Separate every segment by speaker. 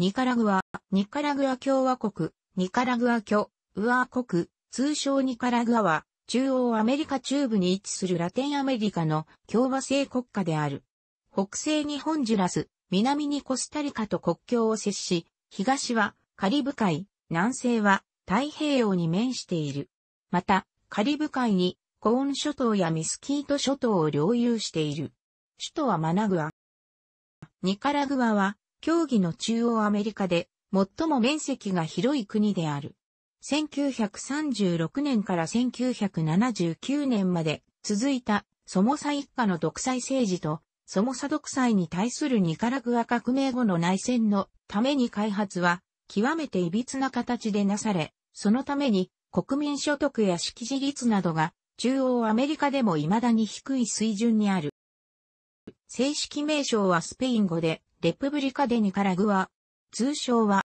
Speaker 1: ニカラグア、ニカラグア共和国、ニカラグア共和国、通称ニカラグアは、中央アメリカ中部に位置するラテンアメリカの共和制国家である。北西にホンジュラス、南にコスタリカと国境を接し、東はカリブ海、南西は太平洋に面している。また、カリブ海にコーン諸島やミスキート諸島を領有している。首都はマナグア。ニカラグアは競技の中央アメリカで最も面積が広い国である。1936年から1979年まで続いたソモサ一家の独裁政治とソモサ独裁に対するニカラグア革命後の内戦のために開発は極めて歪な形でなされ、そのために国民所得や識字率などが中央アメリカでも未だに低い水準にある。正式名称はスペイン語でレプブリカデニカラグア。通称は、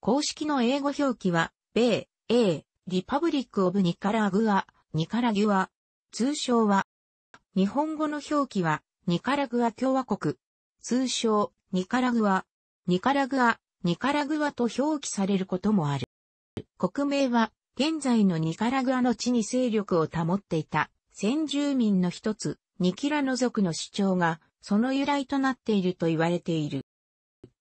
Speaker 1: 公式の英語表記は、米、英、リパブリックオブニカラグア、ニカラギュア。通称は、日本語の表記は、ニカラグア共和国。通称、ニカラグア、ニカラグア、ニカラグアと表記されることもある。国名は、現在のニカラグアの地に勢力を保っていた、先住民の一つ、ニキラノ族の主張が、その由来となっていると言われている。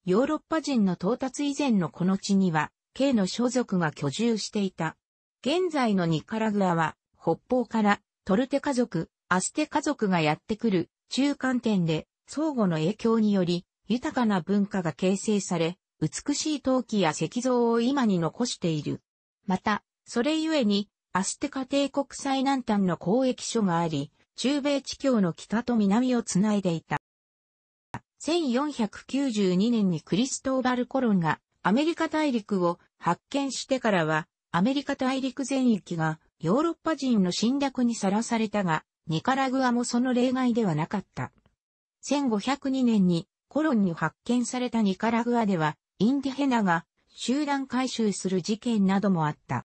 Speaker 1: ヨーロッパ人の到達以前のこの地には、K の所属が居住していた。現在のニカラグアは、北方からトルテ家族、アステ家族がやってくる中間点で、相互の影響により、豊かな文化が形成され、美しい陶器や石像を今に残している。また、それゆえに、アステカ帝国最南端の交易所があり、中米地境の北と南をつないでいた。1492年にクリストーバル・コロンがアメリカ大陸を発見してからは、アメリカ大陸全域がヨーロッパ人の侵略にさらされたが、ニカラグアもその例外ではなかった。1502年にコロンに発見されたニカラグアでは、インディヘナが集団回収する事件などもあった。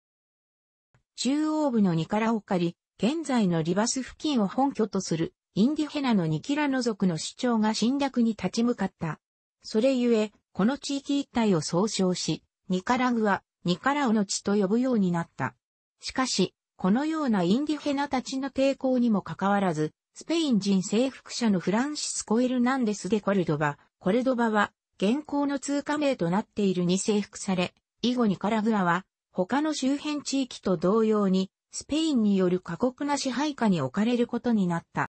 Speaker 1: 中央部のニカラオカリ、現在のリバス付近を本拠とするインディヘナのニキラノ族の主張が侵略に立ち向かった。それゆえ、この地域一帯を総称し、ニカラグア、ニカラオの地と呼ぶようになった。しかし、このようなインディヘナたちの抵抗にもかかわらず、スペイン人征服者のフランシスコ・エルナンデス・デ・コルドバ、コルドバは、現行の通貨名となっているに征服され、以後ニカラグアは、他の周辺地域と同様に、スペインによる過酷な支配下に置かれることになった。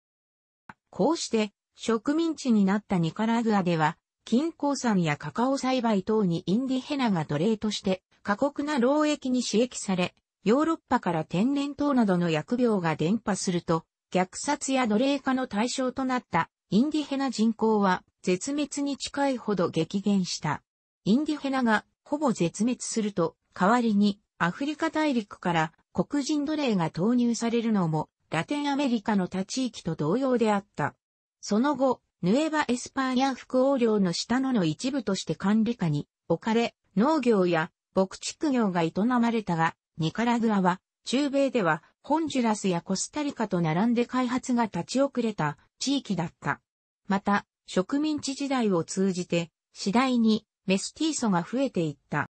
Speaker 1: こうして、植民地になったニカラグアでは、金鉱産やカカオ栽培等にインディヘナが奴隷として過酷な労役に刺激され、ヨーロッパから天然痘などの薬病が伝播すると、虐殺や奴隷化の対象となったインディヘナ人口は絶滅に近いほど激減した。インディヘナがほぼ絶滅すると、代わりにアフリカ大陸から黒人奴隷が投入されるのも、ラテンアメリカの他地域と同様であった。その後、ヌエバ・エスパーニャ副王領の下野の一部として管理下に置かれ、農業や牧畜業が営まれたが、ニカラグアは、中米では、ホンジュラスやコスタリカと並んで開発が立ち遅れた地域だった。また、植民地時代を通じて、次第にメスティーソが増えていった。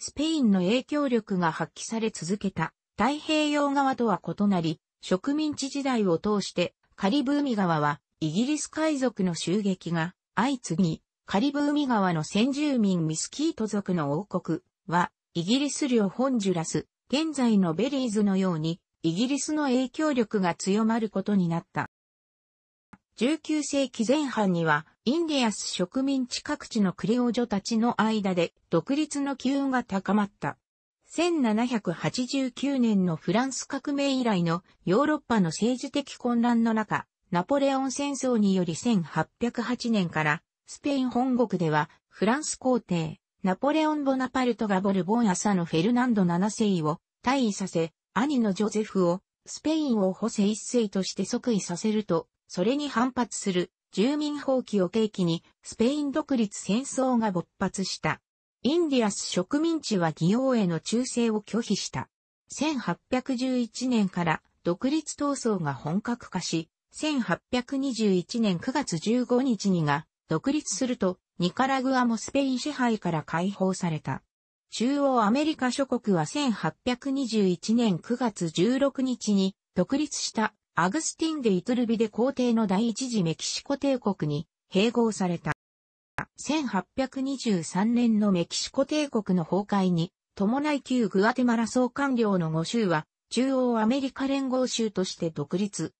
Speaker 1: スペインの影響力が発揮され続けた。太平洋側とは異なり、植民地時代を通してカリブ海側はイギリス海賊の襲撃が相次ぎ、カリブ海側の先住民ミスキート族の王国はイギリス領ホンジュラス、現在のベリーズのようにイギリスの影響力が強まることになった。19世紀前半には、インディアス植民地各地のクリオジョたちの間で独立の機運が高まった。1789年のフランス革命以来のヨーロッパの政治的混乱の中、ナポレオン戦争により1808年からスペイン本国ではフランス皇帝、ナポレオン・ボナパルトがボルボン朝のフェルナンド7世を退位させ、兄のジョゼフをスペインを補正一世として即位させると、それに反発する住民放棄を契機にスペイン独立戦争が勃発した。インディアス植民地は義王への忠誠を拒否した。1811年から独立闘争が本格化し、1821年9月15日にが独立すると、ニカラグアもスペイン支配から解放された。中央アメリカ諸国は1821年9月16日に独立したアグスティン・デ・イトルビで皇帝の第一次メキシコ帝国に併合された。1823年のメキシコ帝国の崩壊に伴い旧グアテマラ総官僚の5州は中央アメリカ連合州として独立。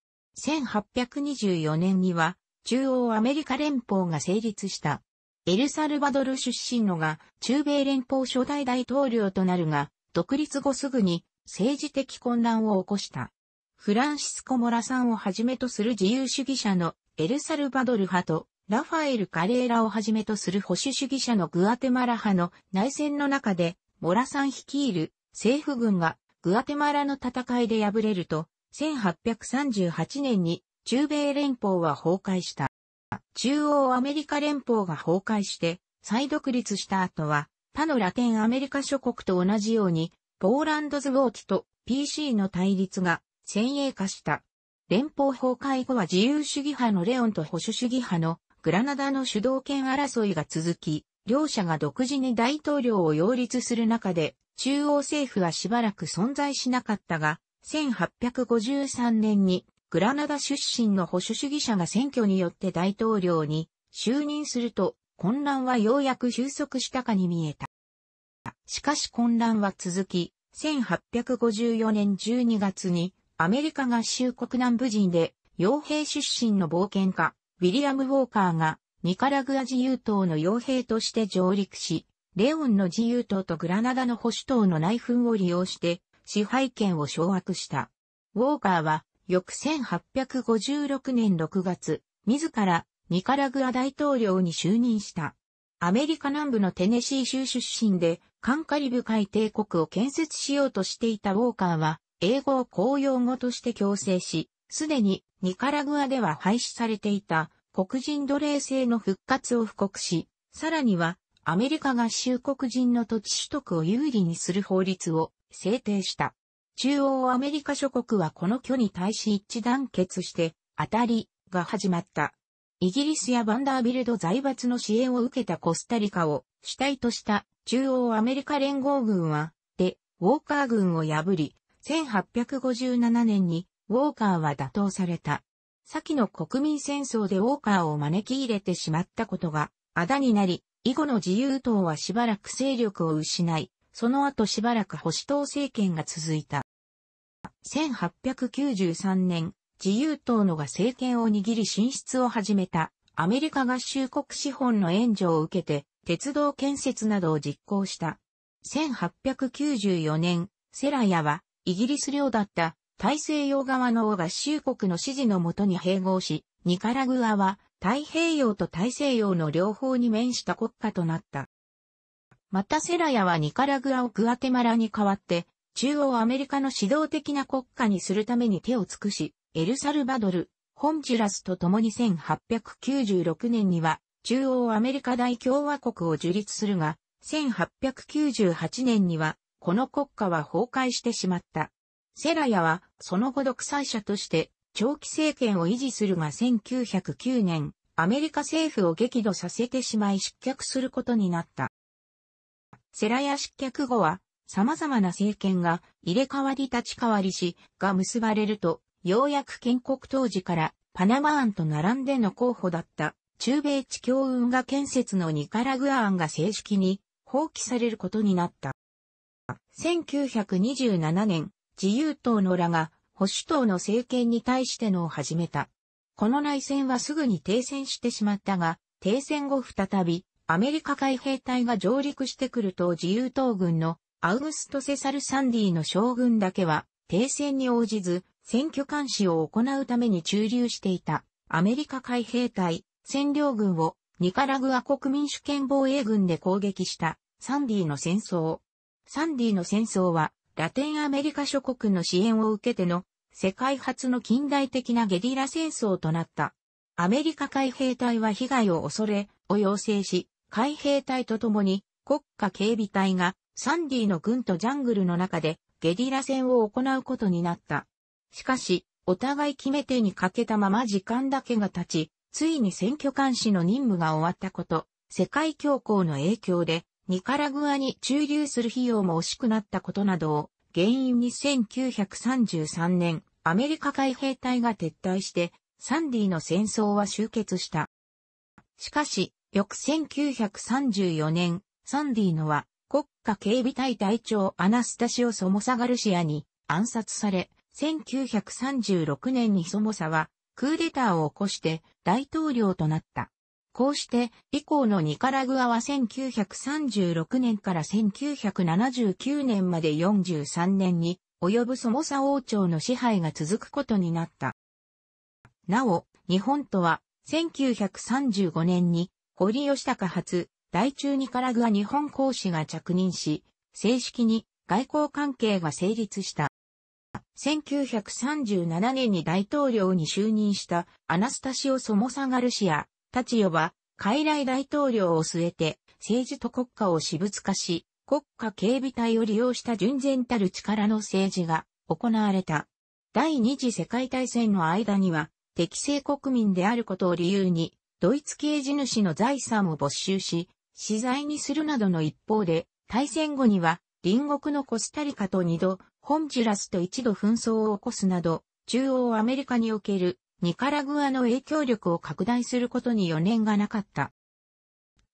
Speaker 1: 1824年には中央アメリカ連邦が成立した。エルサルバドル出身のが中米連邦初代大統領となるが、独立後すぐに政治的混乱を起こした。フランシスコ・モラさんをはじめとする自由主義者のエルサルバドル派とラファエル・カレーラをはじめとする保守主義者のグアテマラ派の内戦の中で、モラさん率いる政府軍がグアテマラの戦いで敗れると、1838年に中米連邦は崩壊した。中央アメリカ連邦が崩壊して再独立した後は、他のラテンアメリカ諸国と同じように、ポーランドズウォーキと PC の対立が先鋭化した。連邦崩壊後は自由主義派のレオンと保守主義派のグラナダの主導権争いが続き、両者が独自に大統領を擁立する中で、中央政府はしばらく存在しなかったが、1853年にグラナダ出身の保守主義者が選挙によって大統領に就任すると混乱はようやく収束したかに見えた。しかし混乱は続き、1854年12月にアメリカ合衆国南部人で傭兵出身の冒険家ウィリアム・ウォーカーがニカラグア自由党の傭兵として上陸し、レオンの自由党とグラナダの保守党の内紛を利用して支配権を掌握した。ウォーカーは翌1856年6月、自らニカラグア大統領に就任した。アメリカ南部のテネシー州出身で、カンカリブ海帝国を建設しようとしていたウォーカーは、英語を公用語として強制し、すでにニカラグアでは廃止されていた黒人奴隷制の復活を布告し、さらにはアメリカ合衆国人の土地取得を有利にする法律を制定した。中央アメリカ諸国はこの挙に対し一致団結して、当たりが始まった。イギリスやバンダービルド財閥の支援を受けたコスタリカを主体とした中央アメリカ連合軍は、で、ウォーカー軍を破り、1857年にウォーカーは打倒された。先の国民戦争でウォーカーを招き入れてしまったことが、あだになり、以後の自由党はしばらく勢力を失い、その後しばらく保守党政権が続いた。1893年、自由党のが政権を握り進出を始めたアメリカ合衆国資本の援助を受けて、鉄道建設などを実行した。1894年、セラヤは、イギリス領だった大西洋側の合衆国の支持のもとに併合し、ニカラグアは太平洋と大西洋の両方に面した国家となった。またセラヤはニカラグアをグアテマラに代わって、中央アメリカの指導的な国家にするために手を尽くし、エルサルバドル、ホンジュラスと共に1896年には中央アメリカ大共和国を樹立するが、1898年にはこの国家は崩壊してしまった。セラヤは、その後独裁者として、長期政権を維持するが1909年、アメリカ政府を激怒させてしまい失脚することになった。セラヤ失脚後は、様々な政権が入れ替わり立ち替わりし、が結ばれると、ようやく建国当時からパナマ案と並んでの候補だった中米地境運河建設のニカラグア案が正式に放棄されることになった。1927年、自由党のらが保守党の政権に対してのを始めた。この内戦はすぐに停戦してしまったが、停戦後再び、アメリカ海兵隊が上陸してくると自由党軍のアウグスト・セサル・サンディの将軍だけは、停戦に応じず、選挙監視を行うために駐留していたアメリカ海兵隊占領軍をニカラグア国民主権防衛軍で攻撃したサンディの戦争。サンディの戦争はラテンアメリカ諸国の支援を受けての世界初の近代的なゲリラ戦争となった。アメリカ海兵隊は被害を恐れを要請し、海兵隊とともに国家警備隊がサンディの軍とジャングルの中でゲリラ戦を行うことになった。しかし、お互い決め手にかけたまま時間だけが経ち、ついに選挙監視の任務が終わったこと、世界恐慌の影響でニカラグアに駐留する費用も惜しくなったことなどを原因に1933年、アメリカ海兵隊が撤退して、サンディの戦争は終結した。しかし、翌1934年、サンディのは国家警備隊隊長アナスタシオ・ソモサガルシアに暗殺され、1936年にソモサはクーデターを起こして大統領となった。こうして、以降のニカラグアは1936年から1979年まで43年に、及ぶソモサ王朝の支配が続くことになった。なお、日本とは、1935年に、堀吉高発、大中ニカラグア日本公使が着任し、正式に外交関係が成立した。1937年に大統領に就任したアナスタシオ・ソモサ・ガルシア、立ヨは、傀儡大統領を据えて、政治と国家を私物化し、国家警備隊を利用した純然たる力の政治が行われた。第二次世界大戦の間には、適正国民であることを理由に、ドイツ系地主の財産を没収し、資材にするなどの一方で、大戦後には、隣国のコスタリカと二度、ホンジュラスと一度紛争を起こすなど、中央アメリカにおけるニカラグアの影響力を拡大することに余念がなかった。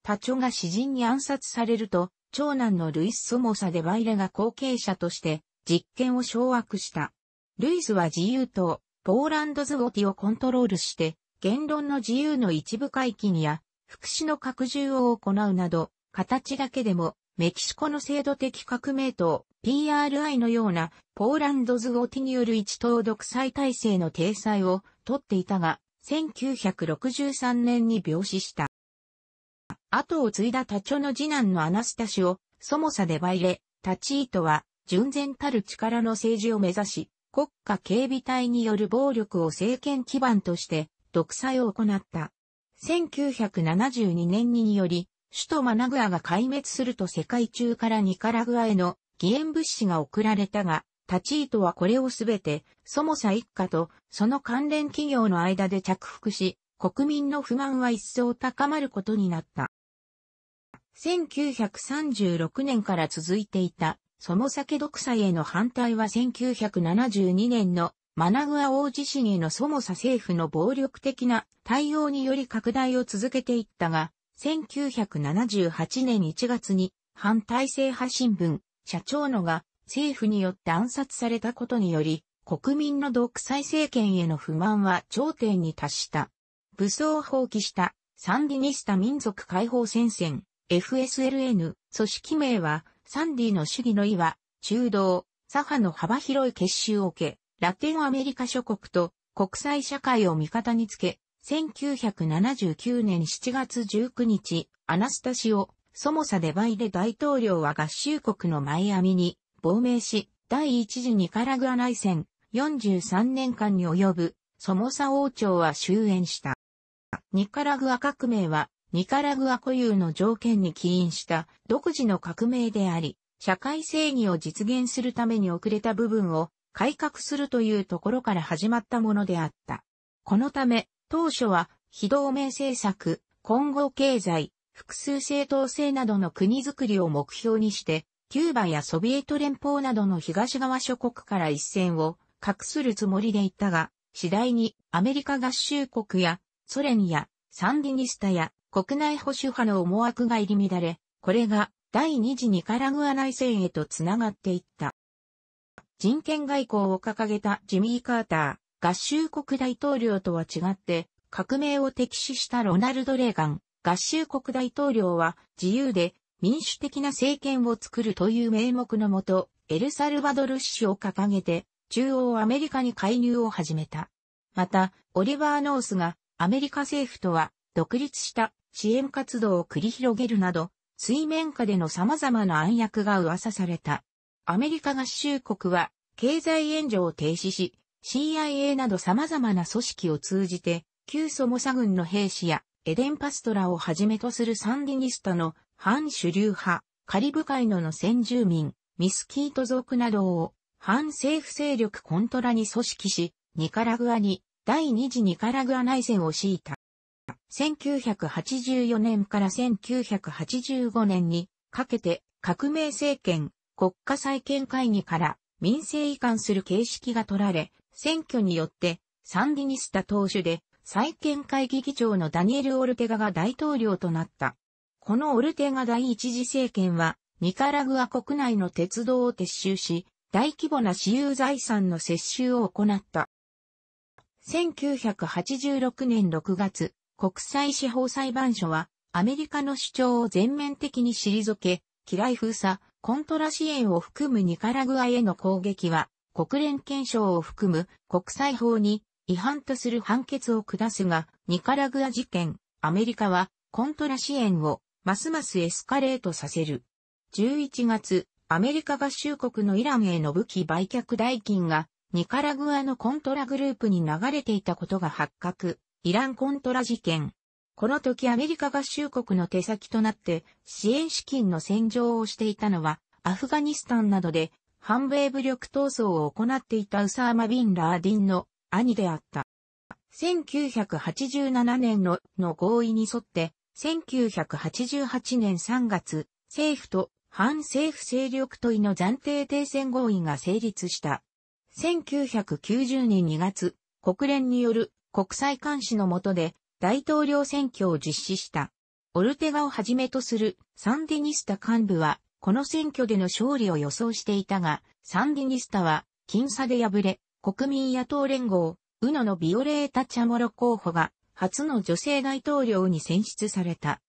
Speaker 1: タチョが詩人に暗殺されると、長男のルイス・ソモサ・デバイレが後継者として実権を掌握した。ルイスは自由党、ポーランドズゴティをコントロールして、言論の自由の一部解禁や、福祉の拡充を行うなど、形だけでもメキシコの制度的革命党 PRI のようなポーランドズオティによる一党独裁体制の体裁を取っていたが、1963年に病死した。後を継いだタチョの次男のアナスタシオ、ソモサでバイレ、タチートは、純然たる力の政治を目指し、国家警備隊による暴力を政権基盤として、独裁を行った。1972年により、首都マナグアが壊滅すると世界中からニカラグアへの義援物資が送られたが、タチートはこれをすべて、ソモサ一家とその関連企業の間で着服し、国民の不満は一層高まることになった。1936年から続いていた、ソモサ家独裁への反対は1972年のマナグア大地震へのソモサ政府の暴力的な対応により拡大を続けていったが、1978年1月に反体制派新聞、社長のが政府によって暗殺されたことにより、国民の独裁政権への不満は頂点に達した。武装を放棄したサンディニスタ民族解放戦線 FSLN 組織名はサンディの主義の意は中道、左派の幅広い結集を受け、ラテンアメリカ諸国と国際社会を味方につけ、1979年7月19日、アナスタシオ、ソモサデバイデ大統領は合衆国のマイアミに亡命し、第一次ニカラグア内戦43年間に及ぶソモサ王朝は終焉した。ニカラグア革命はニカラグア固有の条件に起因した独自の革命であり、社会正義を実現するために遅れた部分を改革するというところから始まったものであった。このため、当初は、非同盟政策、今後経済、複数政党制などの国づくりを目標にして、キューバやソビエト連邦などの東側諸国から一線を画するつもりでいったが、次第にアメリカ合衆国やソ連やサンディニスタや国内保守派の思惑が入り乱れ、これが第二次ニカラグア内戦へとつながっていった。人権外交を掲げたジミー・カーター。合衆国大統領とは違って、革命を敵視したロナルド・レーガン、合衆国大統領は自由で民主的な政権を作るという名目のもと、エルサルバドル氏を掲げて、中央アメリカに介入を始めた。また、オリバー・ノースがアメリカ政府とは独立した支援活動を繰り広げるなど、水面下での様々な暗躍が噂された。アメリカ合衆国は経済援助を停止し、CIA など様々な組織を通じて、旧ソモサ軍の兵士やエデンパストラをはじめとするサンディニスタの反主流派、カリブ海のの先住民、ミスキート族などを反政府勢力コントラに組織し、ニカラグアに第二次ニカラグア内戦を敷いた。1984年から1985年にかけて革命政権国家再建会議から民政移管する形式が取られ、選挙によって、サンディニスタ党首で、再建会議議長のダニエル・オルテガが大統領となった。このオルテガ第一次政権は、ニカラグア国内の鉄道を撤収し、大規模な私有財産の接収を行った。1986年6月、国際司法裁判所は、アメリカの主張を全面的に退け、機雷封鎖、コントラ支援を含むニカラグアへの攻撃は、国連憲章を含む国際法に違反とする判決を下すが、ニカラグア事件、アメリカはコントラ支援をますますエスカレートさせる。11月、アメリカ合衆国のイランへの武器売却代金がニカラグアのコントラグループに流れていたことが発覚。イランコントラ事件。この時アメリカ合衆国の手先となって支援資金の洗浄をしていたのはアフガニスタンなどで反米武力闘争を行っていたウサーマ・ビン・ラーディンの兄であった。1987年のの合意に沿って、1988年3月、政府と反政府勢力問いの暫定停戦合意が成立した。1990年2月、国連による国際監視の下で大統領選挙を実施した。オルテガをはじめとするサンディニスタ幹部はこの選挙での勝利を予想していたが、サンディニスタは、僅差で敗れ、国民野党連合、ウノのビオレータ・チャモロ候補が、初の女性大統領に選出された。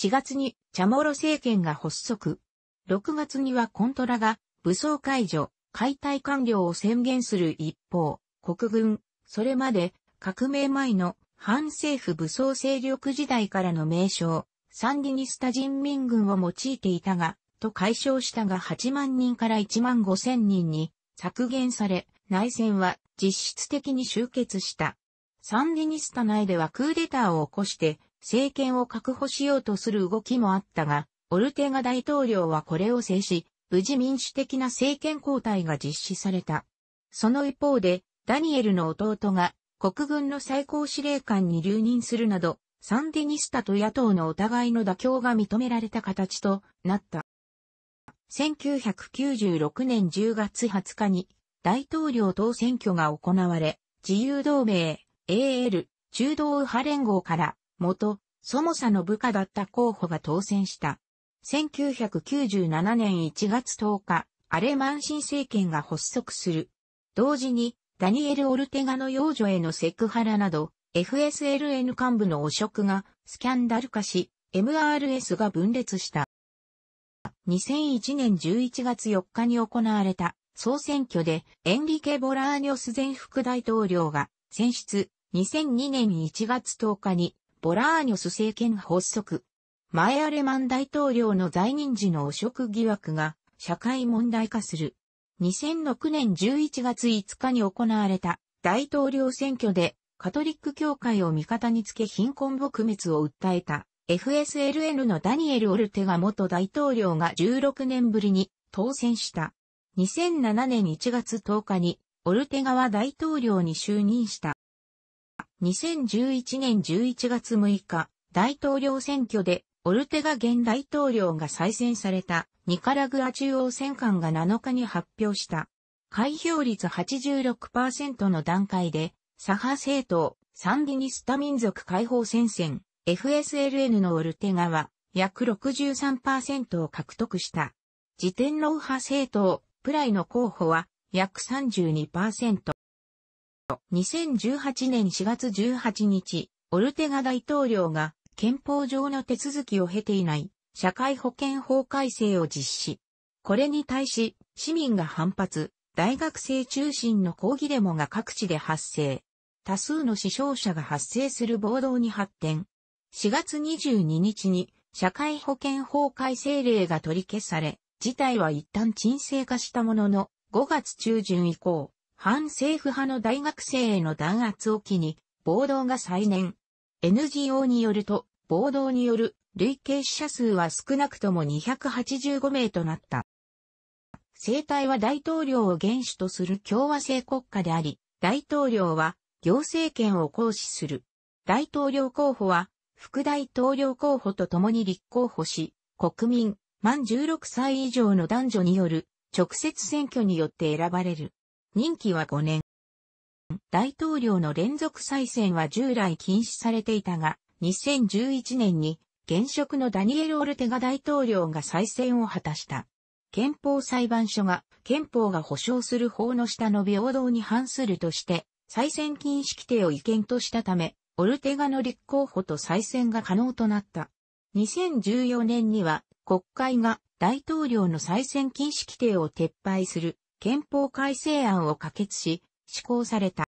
Speaker 1: 4月に、チャモロ政権が発足。6月にはコントラが、武装解除、解体完了を宣言する一方、国軍、それまで、革命前の反政府武装勢力時代からの名称、サンディニスタ人民軍を用いていたが、と解消したが8万人から1万5千人に削減され、内戦は実質的に終結した。サンディニスタ内ではクーデターを起こして政権を確保しようとする動きもあったが、オルテガ大統領はこれを制し、無事民主的な政権交代が実施された。その一方で、ダニエルの弟が国軍の最高司令官に留任するなど、サンディニスタと野党のお互いの妥協が認められた形となった。1996年10月20日に大統領党選挙が行われ、自由同盟 AL 中道右派連合から元ソモサの部下だった候補が当選した。1997年1月10日、アレマン新政権が発足する。同時に、ダニエル・オルテガの幼女へのセクハラなど、FSLN 幹部の汚職がスキャンダル化し、MRS が分裂した。2001年11月4日に行われた総選挙でエンリケ・ボラーニョス前副大統領が選出、2002年1月10日にボラーニョス政権発足。前アレマン大統領の在任時の汚職疑惑が社会問題化する。2006年11月5日に行われた大統領選挙でカトリック教会を味方につけ貧困撲滅を訴えた FSLN のダニエル・オルテガ元大統領が16年ぶりに当選した。2007年1月10日にオルテガは大統領に就任した。2011年11月6日、大統領選挙でオルテガ現大統領が再選されたニカラグア中央選管が7日に発表した。開票率86%の段階で、左派政党、サンディニスタ民族解放戦線、FSLN のオルテガは約63%を獲得した。自転皇派政党、プライの候補は約32%。2018年4月18日、オルテガ大統領が憲法上の手続きを経ていない社会保険法改正を実施。これに対し、市民が反発、大学生中心の抗議デモが各地で発生。多数の死傷者が発生する暴動に発展。4月22日に社会保険法改正令が取り消され、事態は一旦沈静化したものの、5月中旬以降、反政府派の大学生への弾圧を機に、暴動が再燃。NGO によると、暴動による累計死者数は少なくとも285名となった。政体は大統領を原主とする共和制国家であり、大統領は行政権を行使する。大統領候補は副大統領候補と共に立候補し、国民、満16歳以上の男女による直接選挙によって選ばれる。任期は5年。大統領の連続再選は従来禁止されていたが、2011年に現職のダニエル・オルテガ大統領が再選を果たした。憲法裁判所が憲法が保障する法の下の平等に反するとして、再選禁止規定を違憲としたため、オルテガの立候補と再選が可能となった。2014年には国会が大統領の再選禁止規定を撤廃する憲法改正案を可決し、施行された。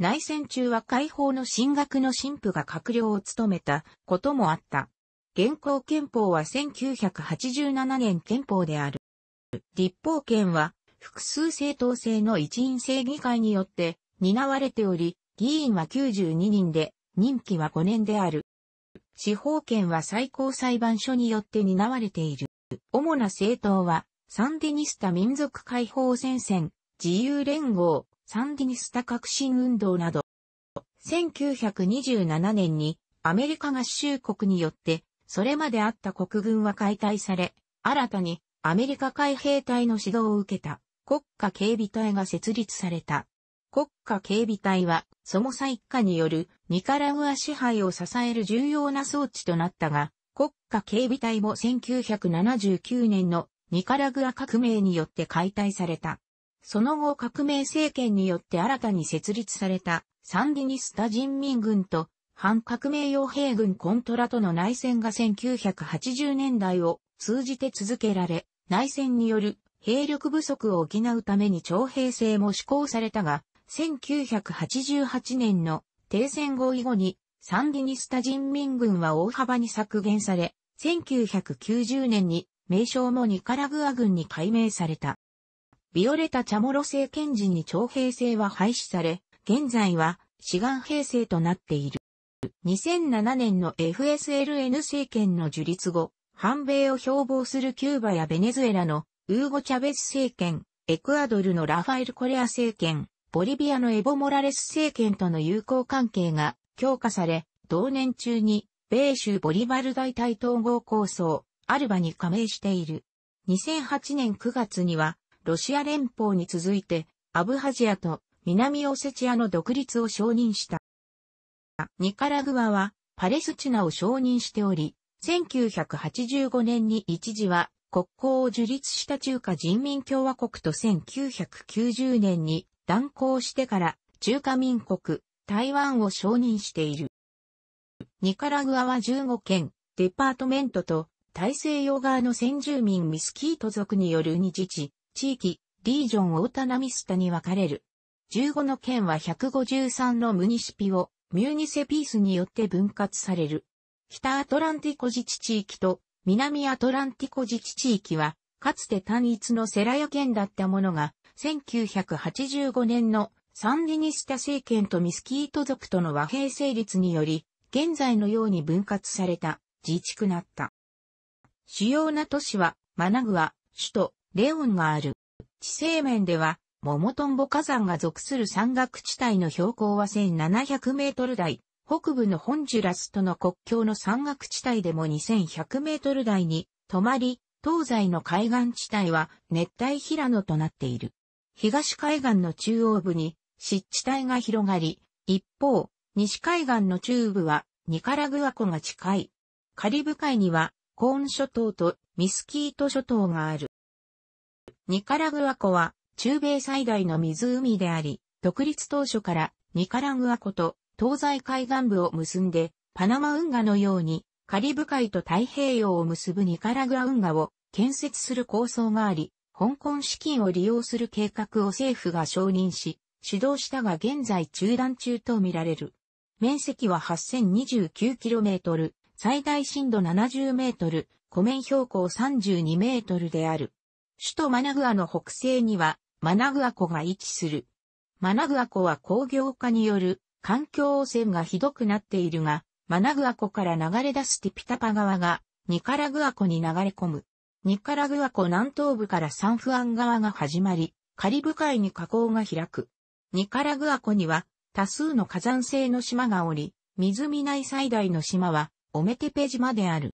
Speaker 1: 内戦中は解放の進学の神父が閣僚を務めたこともあった。現行憲法は1987年憲法である。立法権は複数政党制の一員制議会によって担われており、議員は92人で、任期は5年である。司法権は最高裁判所によって担われている。主な政党は、サンディニスタ民族解放戦線、自由連合、サンディニスタ革新運動など。1927年にアメリカ合衆国によって、それまであった国軍は解体され、新たにアメリカ海兵隊の指導を受けた国家警備隊が設立された。国家警備隊は、ソモサ一家によるニカラグア支配を支える重要な装置となったが、国家警備隊も1979年のニカラグア革命によって解体された。その後革命政権によって新たに設立されたサンディニスタ人民軍と反革命傭兵軍コントラとの内戦が1980年代を通じて続けられ、内戦による兵力不足を補うために徴兵制も施行されたが、1988年の停戦合意後にサンディニスタ人民軍は大幅に削減され、1990年に名称もニカラグア軍に改名された。ビオレタ・チャモロ政権時に徴兵制は廃止され、現在は志願兵制となっている。2007年の FSLN 政権の樹立後、反米を標榜するキューバやベネズエラのウーゴ・チャベス政権、エクアドルのラファエル・コレア政権、ボリビアのエボ・モラレス政権との友好関係が強化され、同年中に米州ボリバル大対統合構想、アルバに加盟している。2008年9月には、ロシア連邦に続いて、アブハジアと南オセチアの独立を承認した。ニカラグアは、パレスチナを承認しており、1985年に一時は国交を樹立した中華人民共和国と1990年に断交してから中華民国、台湾を承認している。ニカラグアは15県、デパートメントと大西洋側の先住民ミスキート族による二自治、地域、リージョンオータナミスタに分かれる。15の県は153のムニシピをミューニセピースによって分割される。北アトランティコ自治地域と南アトランティコ自治地域は、かつて単一のセラヤ県だったものが、1985年のサンディニスタ政権とミスキート族との和平成立により、現在のように分割された自治区なった。主要な都市は、マナグア、首都、レオンがある。地政面では、モモトンボ火山が属する山岳地帯の標高は1700メートル台、北部のホンジュラスとの国境の山岳地帯でも2100メートル台に止まり、東西の海岸地帯は熱帯平野となっている。東海岸の中央部に湿地帯が広がり、一方、西海岸の中部はニカラグア湖が近い。カリブ海にはコーン諸島とミスキート諸島がある。ニカラグア湖は中米最大の湖であり、独立当初からニカラグア湖と東西海岸部を結んで、パナマ運河のようにカリブ海と太平洋を結ぶニカラグア運河を建設する構想があり、香港資金を利用する計画を政府が承認し、主導したが現在中断中とみられる。面積は 8029km、最大震度70メートル、湖面標高32メートルである。首都マナグアの北西には、マナグア湖が位置する。マナグア湖は工業化による環境汚染がひどくなっているが、マナグア湖から流れ出すティピタパ川がニカラグア湖に流れ込む。ニカラグア湖南東部からサンフアン川が始まり、カリブ海に河口が開く。ニカラグア湖には多数の火山性の島がおり、湖内最大の島はオメテペ島である。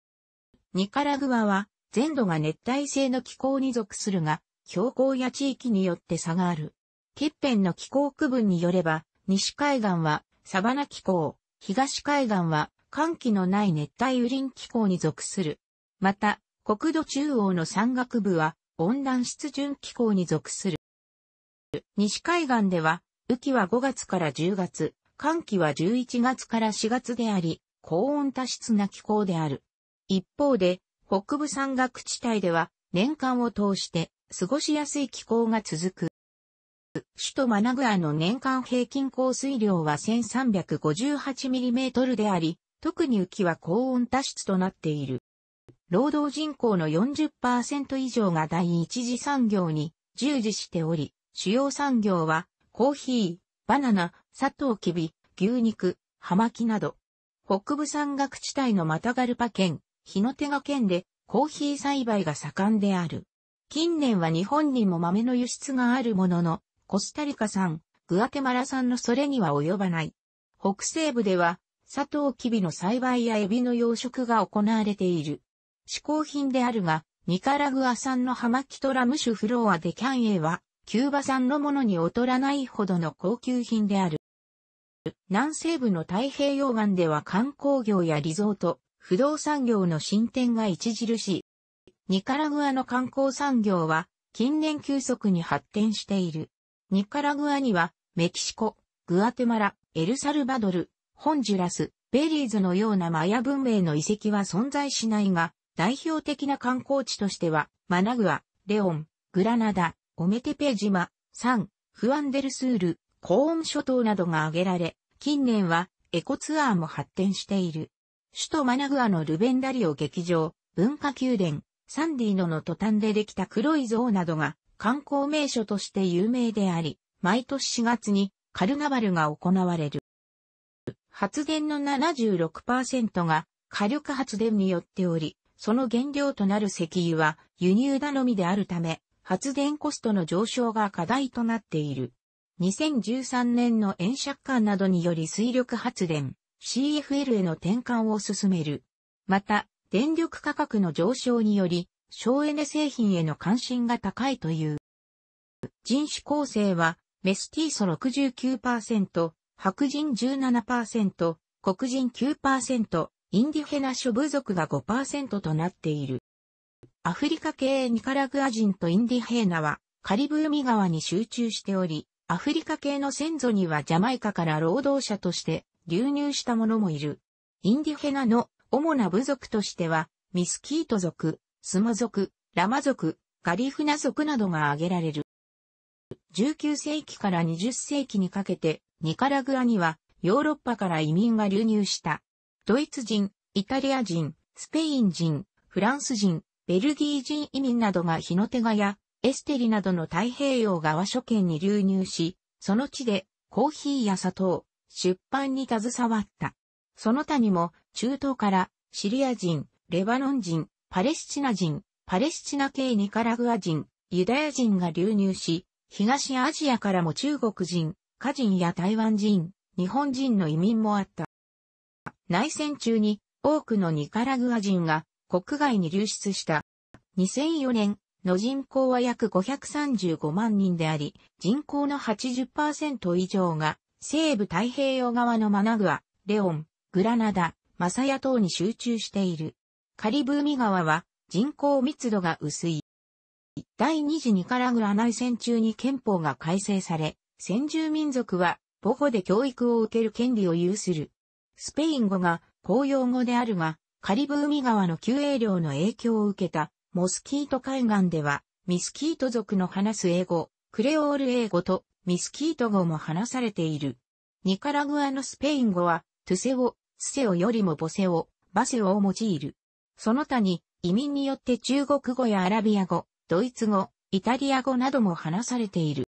Speaker 1: ニカラグアは全土が熱帯性の気候に属するが、標高や地域によって差がある。欠片の気候区分によれば、西海岸はサバナ気候、東海岸は寒気のない熱帯雨林気候に属する。また、国土中央の山岳部は温暖湿潤気候に属する。西海岸では、雨季は5月から10月、寒季は11月から4月であり、高温多湿な気候である。一方で、北部山岳地帯では、年間を通して過ごしやすい気候が続く。首都マナグアの年間平均降水量は 1358mm であり、特に雨季は高温多湿となっている。労働人口の40%以上が第一次産業に従事しており、主要産業はコーヒー、バナナ、砂糖キビ、牛肉、葉巻など。北部山岳地帯のマタガルパ県、日の手賀県でコーヒー栽培が盛んである。近年は日本にも豆の輸出があるものの、コスタリカ産、グアテマラ産のそれには及ばない。北西部では、砂糖キビの栽培やエビの養殖が行われている。嗜好品であるが、ニカラグア産のハマキトラムシュフロアデキャンエは、キューバ産のものに劣らないほどの高級品である。南西部の太平洋岸では観光業やリゾート、不動産業の進展が著しい。ニカラグアの観光産業は近年急速に発展している。ニカラグアにはメキシコ、グアテマラ、エルサルバドル、ホンジュラス、ベリーズのようなマヤ文明の遺跡は存在しないが、代表的な観光地としては、マナグア、レオン、グラナダ、オメテペ島、サン、フアンデルスール、コーン諸島などが挙げられ、近年はエコツアーも発展している。首都マナグアのルベンダリオ劇場、文化宮殿、サンディーノの途端でできた黒い像などが観光名所として有名であり、毎年4月にカルナバルが行われる。発電の76%が火力発電によっており、その原料となる石油は輸入頼みであるため、発電コストの上昇が課題となっている。2013年の円借款などにより水力発電、CFL への転換を進める。また、電力価格の上昇により、省エネ製品への関心が高いという。人種構成は、メスティーソ69%、白人17%、黒人9%、インディヘナ諸部族が5%となっている。アフリカ系ニカラグア人とインディヘーナはカリブ海側に集中しており、アフリカ系の先祖にはジャマイカから労働者として流入した者もいる。インディヘナの主な部族としては、ミスキート族、スモ族、ラマ族、ガリフナ族などが挙げられる。19世紀から20世紀にかけて、ニカラグアにはヨーロッパから移民が流入したドイツ人、イタリア人、スペイン人、フランス人、ベルギー人移民などが日の手賀やエステリなどの太平洋側諸県に流入し、その地でコーヒーや砂糖、出版に携わった。その他にも中東からシリア人、レバノン人、パレスチナ人、パレスチナ系ニカラグア人、ユダヤ人が流入し、東アジアからも中国人、華人や台湾人、日本人の移民もあった。内戦中に多くのニカラグア人が国外に流出した。2004年の人口は約535万人であり、人口の80%以上が西部太平洋側のマナグア、レオン、グラナダ、マサヤ等に集中している。カリブーミ川は人口密度が薄い。第二次ニカラグア内戦中に憲法が改正され、先住民族は母語で教育を受ける権利を有する。スペイン語が公用語であるが、カリブ海側の救援量の影響を受けたモスキート海岸では、ミスキート族の話す英語、クレオール英語とミスキート語も話されている。ニカラグアのスペイン語は、トゥセオ、スセオよりもボセオ、バセオを用いる。その他に、移民によって中国語やアラビア語、ドイツ語、イタリア語なども話されている。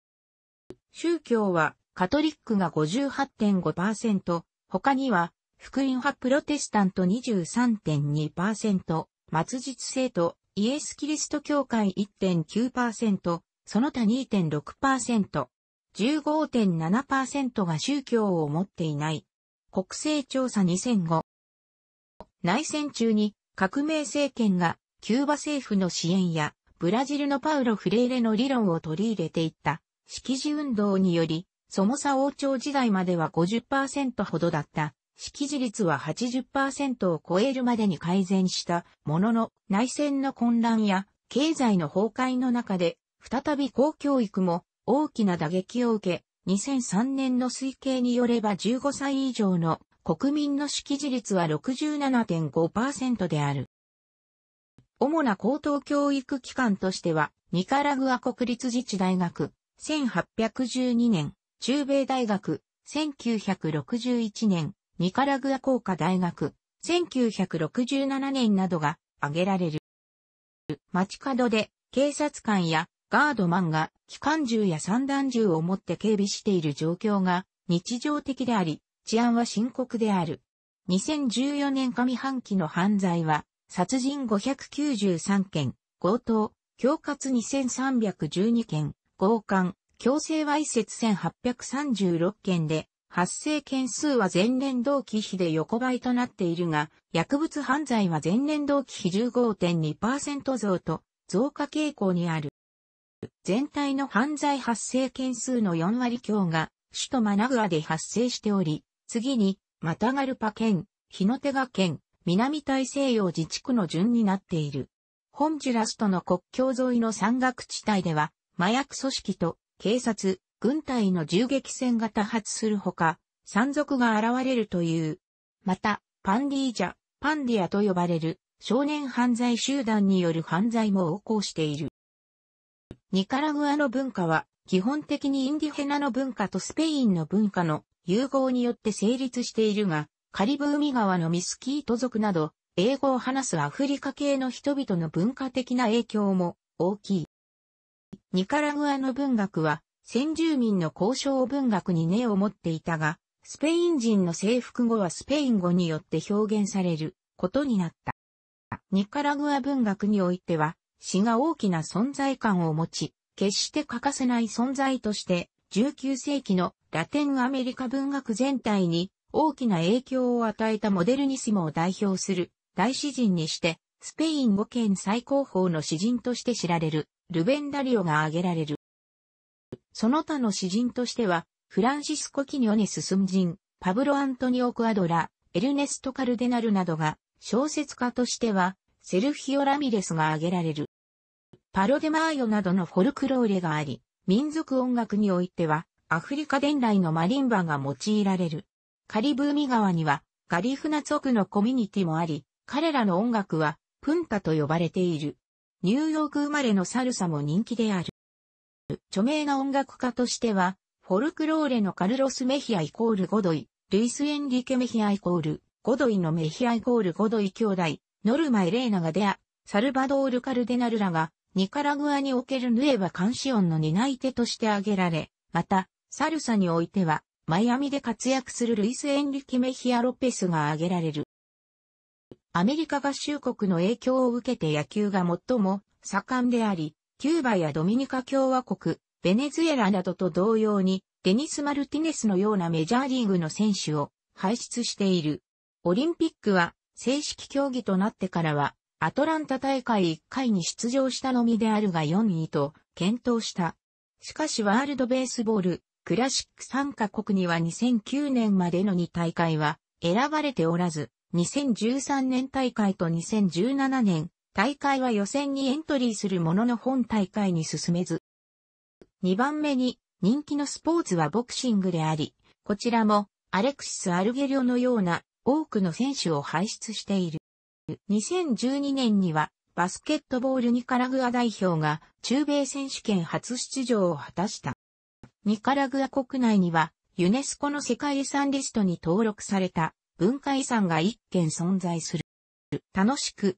Speaker 1: 宗教は、カトリックが58.5%、他には、福音派プロテスタント23.2%、末日生徒、イエス・キリスト教会1.9%、その他2.6%、15.7%が宗教を持っていない。国勢調査2005。内戦中に革命政権がキューバ政府の支援やブラジルのパウロ・フレイレの理論を取り入れていった識字運動により、ソモサ王朝時代までは50%ほどだった識字率は80%を超えるまでに改善したものの内戦の混乱や経済の崩壊の中で再び公教育も大きな打撃を受け2003年の推計によれば15歳以上の国民の識字率は67.5%である。主な高等教育機関としてはニカラグア国立自治大学1812年中米大学1 9 6 1年ニカラグア工科大学、1967年などが挙げられる。街角で警察官やガードマンが機関銃や散弾銃を持って警備している状況が日常的であり、治安は深刻である。2014年上半期の犯罪は、殺人593件、強盗、恐喝2312件、強姦、強制わいせつ1836件で、発生件数は前年同期比で横ばいとなっているが、薬物犯罪は前年同期比15.2%増と増加傾向にある。全体の犯罪発生件数の4割強が首都マナグアで発生しており、次にマタガルパ県、日ノ手が県、南大西洋自治区の順になっている。ホンジュラスとの国境沿いの山岳地帯では、麻薬組織と警察、軍隊の銃撃戦が多発するほか、山賊が現れるという。また、パンディージャ、パンディアと呼ばれる少年犯罪集団による犯罪も横行している。ニカラグアの文化は基本的にインディヘナの文化とスペインの文化の融合によって成立しているが、カリブ海側のミスキート族など、英語を話すアフリカ系の人々の文化的な影響も大きい。ニカラグアの文学は先住民の交渉文学に根を持っていたが、スペイン人の征服後はスペイン語によって表現されることになった。ニカラグア文学においては、詩が大きな存在感を持ち、決して欠かせない存在として、19世紀のラテンアメリカ文学全体に大きな影響を与えたモデルニスモを代表する大詩人にして、スペイン語圏最高峰の詩人として知られるルベンダリオが挙げられる。その他の詩人としては、フランシスコ・キニョネス・スンジン、パブロ・アントニオ・クアドラ、エルネスト・カルデナルなどが、小説家としては、セルフィオ・ラミレスが挙げられる。パロデマーヨなどのフォルクローレがあり、民族音楽においては、アフリカ伝来のマリンバが用いられる。カリブーミ川には、ガリフナ族のコミュニティもあり、彼らの音楽は、プンタと呼ばれている。ニューヨーク生まれのサルサも人気である。著名な音楽家としては、フォルクローレのカルロス・メヒアイコールゴドイ、ルイス・エンリケ・メヒアイコール、ゴドイのメヒアイコールゴドイ兄弟、ノルマ・エレーナがデア、サルバドール・カルデナルラが、ニカラグアにおけるヌエバ・カンシオンの担い手として挙げられ、また、サルサにおいては、マイアミで活躍するルイス・エンリケ・メヒア・ロペスが挙げられる。アメリカ合衆国の影響を受けて野球が最も盛んであり、キューバやドミニカ共和国、ベネズエラなどと同様に、デニス・マルティネスのようなメジャーリーグの選手を輩出している。オリンピックは正式競技となってからは、アトランタ大会1回に出場したのみであるが4位と検討した。しかしワールドベースボール、クラシック参加国には2009年までの2大会は選ばれておらず、2013年大会と2017年大会は予選にエントリーするものの本大会に進めず。2番目に人気のスポーツはボクシングであり、こちらもアレクシス・アルゲリョのような多くの選手を輩出している。2012年にはバスケットボールニカラグア代表が中米選手権初出場を果たした。ニカラグア国内にはユネスコの世界遺産リストに登録された文化遺産が1件存在する。楽しく